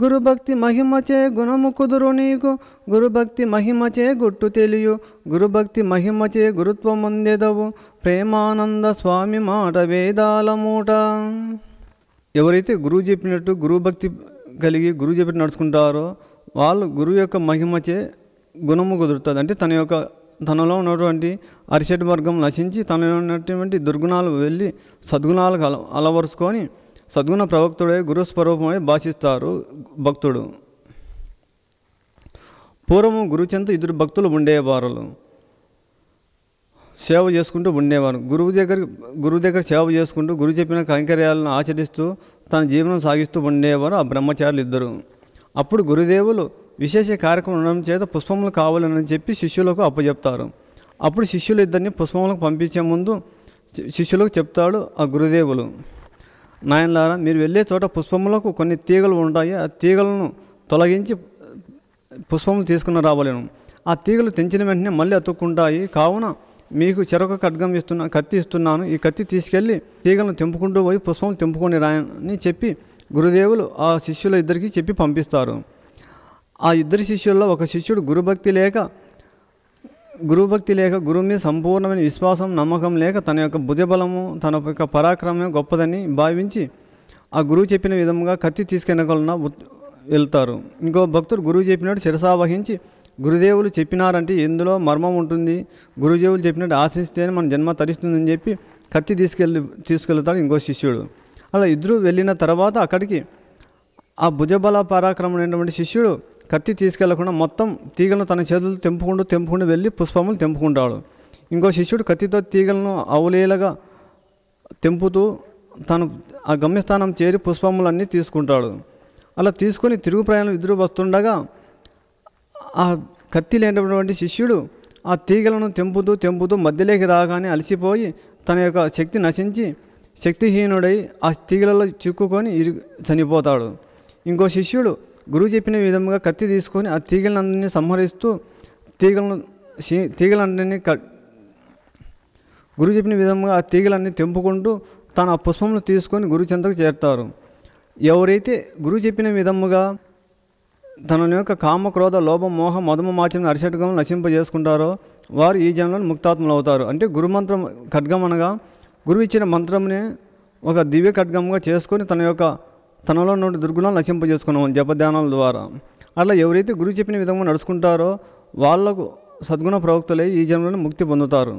గురుభక్తి మహిమచే గుణము కుదురు నీకు గురుభక్తి మహిమచే గుట్టు తెలియు గురుభక్తి మహిమచే గురుత్వముందెదవు ప్రేమానంద స్వామి మాట వేదాల మూట ఎవరైతే గురువు చెప్పినట్టు గురుభక్తి కలిగి గురువు చెప్పి నడుచుకుంటారో వాళ్ళు గురువు యొక్క మహిమచే గుణము కుదురుతుంది అంటే తన యొక్క తనలో ఉన్నటువంటి అరిషడ్ వర్గం నశించి తనలో ఉన్నటువంటి దుర్గుణాలు వెళ్ళి సద్గుణాలకు అల అలవరుచుకొని సద్గుణ ప్రవక్తుడే గురుస్వరూపమై భాషిస్తారు భక్తుడు పూర్వము గురుచెంత ఇద్దరు భక్తులు ఉండేవారు సేవ చేసుకుంటూ ఉండేవారు గురువు దగ్గర గురువు దగ్గర సేవ చేసుకుంటూ గురువు చెప్పిన కైంకర్యాలను ఆచరిస్తూ తన జీవనం సాగిస్తూ ఉండేవారు ఆ బ్రహ్మచారులు ఇద్దరు అప్పుడు గురుదేవులు విశేష కార్యక్రమం ఉండడం చేత పుష్పములు కావాలని చెప్పి శిష్యులకు అప్పచెప్తారు అప్పుడు శిష్యులు ఇద్దరిని పుష్పములకు పంపించే ముందు శిష్యులకు చెప్తాడు ఆ గురుదేవులు నాయనలారా మీరు వెళ్ళే చోట పుష్పములకు కొన్ని తీగలు ఉంటాయి ఆ తీగలను తొలగించి పుష్పములు తీసుకుని రావలేను ఆ తీగలు తెంచిన వెంటనే మళ్ళీ అతుక్కుంటాయి కావున మీకు చెరొక ఖడ్గం ఇస్తున్నా కత్తి ఇస్తున్నాను ఈ కత్తి తీసుకెళ్ళి తీగలను తెంపుకుంటూ పోయి పుష్పం తెంపుకొని రాయని చెప్పి గురుదేవులు ఆ శిష్యుల ఇద్దరికి చెప్పి పంపిస్తారు ఆ ఇద్దరు శిష్యుల్లో ఒక శిష్యుడు గురుభక్తి లేక గురుభక్తి లేక గురువు మీద సంపూర్ణమైన విశ్వాసం నమ్మకం లేక తన యొక్క భుజబలము తన యొక్క పరాక్రమం గొప్పదని భావించి ఆ గురువు చెప్పిన విధముగా కత్తి తీసుకెనగలన వెళ్తారు ఇంకో భక్తుడు గురువు చెప్పినట్టు శిరసావహించి గురుదేవులు చెప్పినారంటే ఎందులో మర్మం ఉంటుంది గురుదేవులు చెప్పినట్టు ఆశిస్తేనే మన జన్మ తరిస్తుందని చెప్పి కత్తి తీసుకెళ్ళి తీసుకెళ్తాడు ఇంకో శిష్యుడు అలా ఇద్దరు వెళ్ళిన తర్వాత అక్కడికి ఆ భుజబల పరాక్రమం అనేటువంటి శిష్యుడు కత్తి తీసుకెళ్లకుండా మొత్తం తీగలను తన చేతులు తెంపుకుంటూ తెంపుకుంటూ వెళ్ళి పుష్పములు తెంపుకుంటాడు ఇంకో శిష్యుడు కత్తితో తీగలను అవలీలగా తెంపుతూ తను ఆ గమ్యస్థానం చేరి పుష్పములన్నీ తీసుకుంటాడు అలా తీసుకొని తిరుగు ప్రయాణం ఎదురు వస్తుండగా ఆ కత్తి లేనటువంటి శిష్యుడు ఆ తీగలను తెంపుతూ తెంపుతూ మధ్యలోకి రాగానే అలసిపోయి తన యొక్క శక్తి నశించి శక్తిహీనుడై ఆ తీగలలో చిక్కుకొని ఇరు చనిపోతాడు ఇంకో శిష్యుడు గురువు చెప్పిన విధంగా కత్తి తీసుకొని ఆ తీగలందరినీ సంహరిస్తూ తీగలను తీగలన్నీ క గురువు చెప్పిన విధంగా ఆ తీగలన్నీ తెంపుకుంటూ తన ఆ పుష్పములు తీసుకొని గురువు చెంతకు చేరుతారు ఎవరైతే గురువు చెప్పిన విధముగా తన యొక్క కామ క్రోధ లోభ మోహ మధుమ మాచిన అరిషట్గం నశింపజేసుకుంటారో వారు ఈ జన్మలో ముక్తాత్మలు అవుతారు అంటే గురుమంత్రం ఖడ్గం అనగా గురువు ఇచ్చిన మంత్రంని ఒక దివ్య ఖడ్గముగా చేసుకొని తన యొక్క తనలో నుండి దుర్గుణాలు నశింపజేసుకున్నాం జపధ్యానాల ద్వారా అట్లా ఎవరైతే గురువు చెప్పిన విధంగా నడుచుకుంటారో వాళ్ళకు సద్గుణ ప్రవక్తలై ఈ జన్మలో ముక్తి పొందుతారు